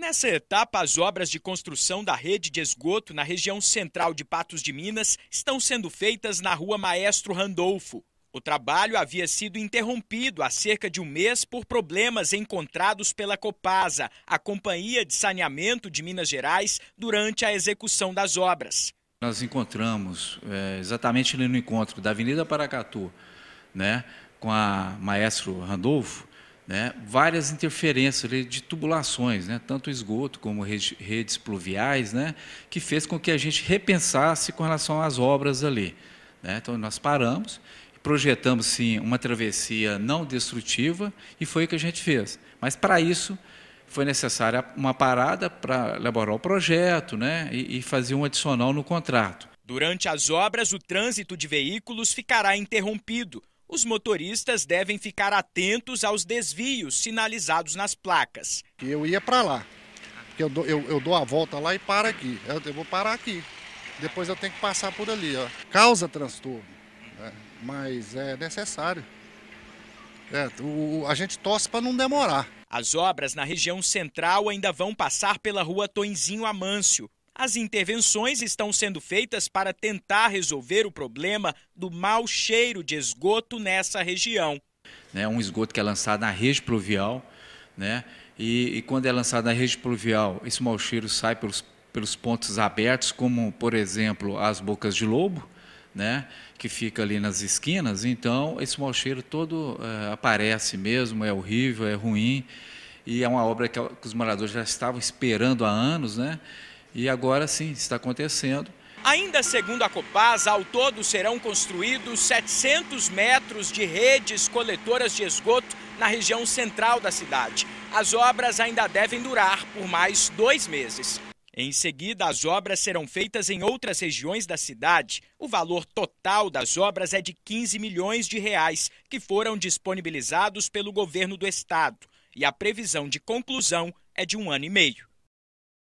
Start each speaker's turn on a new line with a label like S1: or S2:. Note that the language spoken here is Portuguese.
S1: Nessa etapa, as obras de construção da rede de esgoto na região central de Patos de Minas estão sendo feitas na rua Maestro Randolfo. O trabalho havia sido interrompido há cerca de um mês por problemas encontrados pela Copasa, a Companhia de Saneamento de Minas Gerais, durante a execução das obras.
S2: Nós encontramos, é, exatamente no encontro da Avenida Paracatu, né, com a Maestro Randolfo, né, várias interferências de tubulações, né, tanto esgoto como redes pluviais, né, que fez com que a gente repensasse com relação às obras ali. Né. Então, nós paramos, projetamos, sim, uma travessia não destrutiva, e foi o que a gente fez. Mas, para isso, foi necessária uma parada para elaborar o projeto né, e, e fazer um adicional no contrato.
S1: Durante as obras, o trânsito de veículos ficará interrompido, os motoristas devem ficar atentos aos desvios sinalizados nas placas. Eu ia para
S2: lá, porque eu dou, eu, eu dou, a volta lá e para aqui. Eu, eu, vou parar aqui. Depois eu tenho
S1: que passar por ali. Ó. Causa transtorno, né? mas é necessário. É, o, a gente torce para não demorar. As obras na região central ainda vão passar pela rua Tonzinho Amâncio, as intervenções estão sendo feitas para tentar resolver o problema do mau cheiro de esgoto nessa região.
S2: É um esgoto que é lançado na rede pluvial, né? e, e quando é lançado na rede pluvial, esse mau cheiro sai pelos, pelos pontos abertos, como, por exemplo, as bocas de lobo, né, que fica ali nas esquinas, então esse mau cheiro todo é, aparece mesmo, é horrível, é ruim, e é uma obra que, que os moradores já estavam esperando há anos, né, e agora sim, está acontecendo.
S1: Ainda segundo a Copaz, ao todo serão construídos 700 metros de redes coletoras de esgoto na região central da cidade. As obras ainda devem durar por mais dois meses. Em seguida, as obras serão feitas em outras regiões da cidade. O valor total das obras é de 15 milhões de reais, que foram disponibilizados pelo governo do estado. E a previsão de conclusão é de um ano e meio.